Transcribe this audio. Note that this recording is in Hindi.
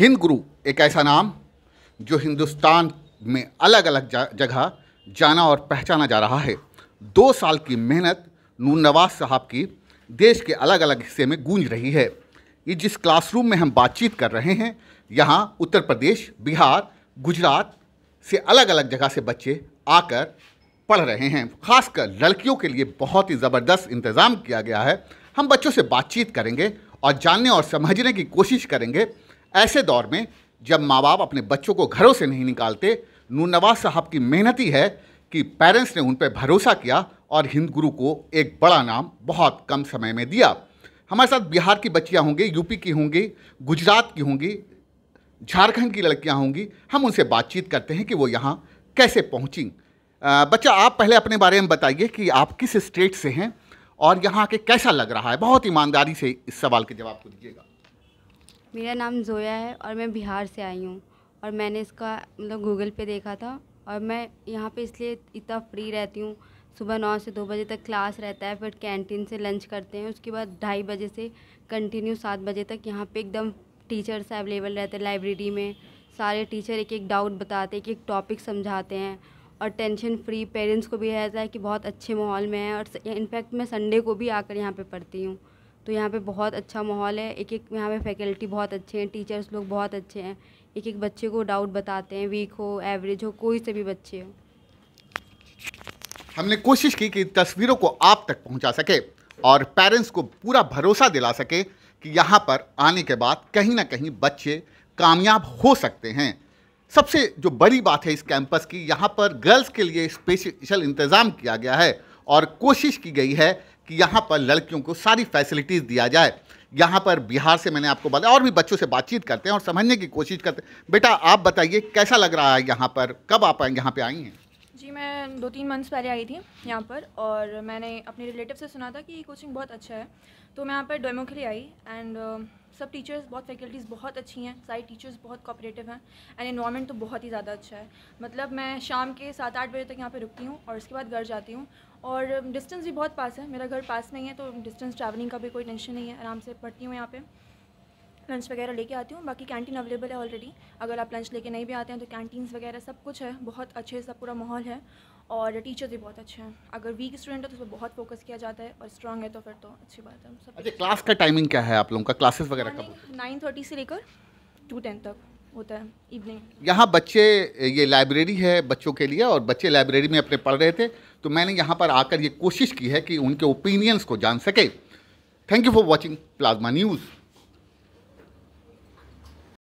हिंद गुरु एक ऐसा नाम जो हिंदुस्तान में अलग अलग जा, जगह जाना और पहचाना जा रहा है दो साल की मेहनत नूर नवाज साहब की देश के अलग अलग हिस्से में गूंज रही है ये जिस क्लासरूम में हम बातचीत कर रहे हैं यहाँ उत्तर प्रदेश बिहार गुजरात से अलग अलग जगह से बच्चे आकर पढ़ रहे हैं खासकर लड़कियों के लिए बहुत ही ज़बरदस्त इंतज़ाम किया गया है हम बच्चों से बातचीत करेंगे और जानने और समझने की कोशिश करेंगे ऐसे दौर में जब माँ बाप अपने बच्चों को घरों से नहीं निकालते नूनवाज साहब की मेहनती है कि पेरेंट्स ने उन पर भरोसा किया और हिंद गुरु को एक बड़ा नाम बहुत कम समय में दिया हमारे साथ बिहार की बच्चियाँ होंगी यूपी की होंगी गुजरात की होंगी झारखंड की लड़कियाँ होंगी हम उनसे बातचीत करते हैं कि वो यहाँ कैसे पहुँची बच्चा आप पहले अपने बारे में बताइए कि आप किस स्टेट से हैं और यहाँ आके कैसा लग रहा है बहुत ईमानदारी से इस सवाल के जवाब को दीजिएगा मेरा नाम ज़ोया है और मैं बिहार से आई हूँ और मैंने इसका मतलब गूगल पे देखा था और मैं यहाँ पे इसलिए इतना फ्री रहती हूँ सुबह नौ से दो बजे तक क्लास रहता है फिर कैंटीन से लंच करते हैं उसके बाद ढाई बजे से कंटिन्यू सात बजे तक यहाँ पे एकदम टीचर्स अवेलेबल रहते हैं लाइब्रेरी में सारे टीचर एक एक डाउट बताते हैं एक एक टॉपिक समझाते हैं और टेंशन फ्री पेरेंट्स को भी रहता है कि बहुत अच्छे माहौल में है और इनफैक्ट मैं संडे को भी आकर यहाँ पर पढ़ती हूँ तो यहाँ पे बहुत अच्छा माहौल है एक एक यहाँ पे फैकल्टी बहुत अच्छे हैं टीचर्स लोग बहुत अच्छे हैं एक एक बच्चे को डाउट बताते हैं वीक हो एवरेज हो कोई से भी बच्चे हो हमने कोशिश की कि तस्वीरों को आप तक पहुँचा सके और पेरेंट्स को पूरा भरोसा दिला सके कि यहाँ पर आने के बाद कहीं ना कहीं बच्चे कामयाब हो सकते हैं सबसे जो बड़ी बात है इस कैंपस की यहाँ पर गर्ल्स के लिए स्पेशल इंतज़ाम किया गया है और कोशिश की गई है कि यहाँ पर लड़कियों को सारी फैसिलिटीज़ दिया जाए यहाँ पर बिहार से मैंने आपको बताया और भी बच्चों से बातचीत करते हैं और समझने की कोशिश करते हैं बेटा आप बताइए कैसा लग रहा है यहाँ पर कब आप यहाँ पर आई हैं जी मैं दो तीन मंथ्स पहले आई थी यहाँ पर और मैंने अपने रिलेटिव से सुना था कि ये कोचिंग बहुत अच्छा है तो मैं यहाँ पर डेमो के लिए आई एंड uh, सब टीचर्स बहुत फैकल्टीज़ बहुत अच्छी हैं सारी टीचर्स बहुत कॉपरेटिव हैं एंड इन्वामेंट तो बहुत ही ज़्यादा अच्छा है मतलब मैं शाम के सात आठ बजे तक यहाँ पर रुकती हूँ और उसके बाद घर जाती हूँ और डिस्टेंस भी बहुत पास है मेरा घर पास नहीं है तो डिस्टेंस ट्रैवलिंग का भी कोई टेंशन नहीं है आराम से पढ़ती हूँ यहाँ पर लंच वगैरह लेके आती हूँ बाकी कैंटीन अवेलेबल है ऑलरेडी अगर आप लंच लेके नहीं भी आते हैं तो कैंटीन्स वगैरह सब कुछ है बहुत अच्छे सा पूरा माहौल है और टीचर्स भी बहुत अच्छे हैं अगर वीक स्टूडेंट है तो उसमें बहुत फोकस किया जाता है और स्ट्रॉग है तो फिर तो अच्छी बात है सब अच्छा क्लास का टाइमिंग क्या है आप लोगों का क्लासेस वगैरह का नाइन थर्टी से लेकर टू टेन तक होता है इवनिंग यहाँ बच्चे ये लाइब्रेरी है बच्चों के लिए और बच्चे लाइब्रेरी में अपने पढ़ रहे थे तो मैंने यहाँ पर आकर ये कोशिश की है कि उनके ओपिनियंस को जान सके thank you for watching Plasma news